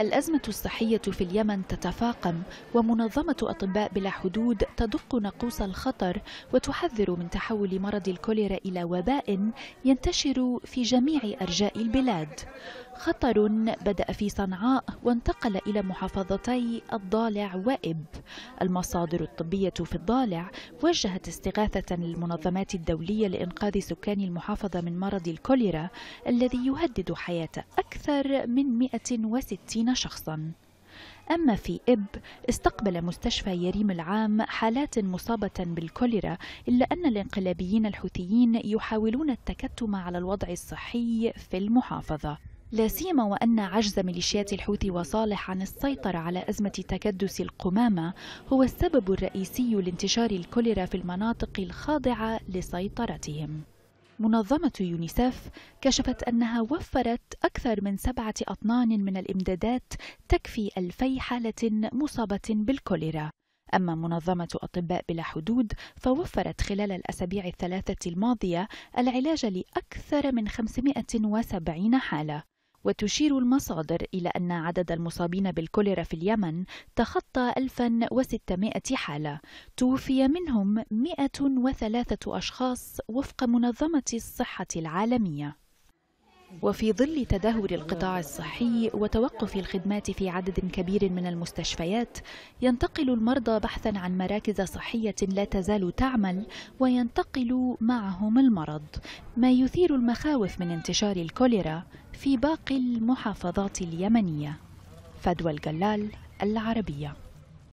الأزمة الصحية في اليمن تتفاقم ومنظمة أطباء بلا حدود تدق نقوص الخطر وتحذر من تحول مرض الكوليرا إلى وباء ينتشر في جميع أرجاء البلاد خطر بدأ في صنعاء وانتقل إلى محافظتي الضالع وإب المصادر الطبية في الضالع وجهت استغاثة للمنظمات الدولية لإنقاذ سكان المحافظة من مرض الكوليرا الذي يهدد حياة أكثر من 160 شخصاً أما في إب استقبل مستشفى يريم العام حالات مصابة بالكوليرا إلا أن الانقلابيين الحوثيين يحاولون التكتم على الوضع الصحي في المحافظة لا سيما وأن عجز ميليشيات الحوثي وصالح عن السيطرة على أزمة تكدس القمامة هو السبب الرئيسي لانتشار الكوليرا في المناطق الخاضعة لسيطرتهم منظمة يونيسف كشفت أنها وفرت أكثر من سبعة أطنان من الإمدادات تكفي ألفي حالة مصابة بالكوليرا أما منظمة أطباء بلا حدود فوفرت خلال الأسابيع الثلاثة الماضية العلاج لأكثر من 570 حالة وتشير المصادر إلى أن عدد المصابين بالكوليرا في اليمن تخطى 1600 حالة توفي منهم 103 أشخاص وفق منظمة الصحة العالمية وفي ظل تدهور القطاع الصحي وتوقف الخدمات في عدد كبير من المستشفيات ينتقل المرضى بحثا عن مراكز صحية لا تزال تعمل وينتقل معهم المرض ما يثير المخاوف من انتشار الكوليرا في باقي المحافظات اليمنية فدوى الجلال العربية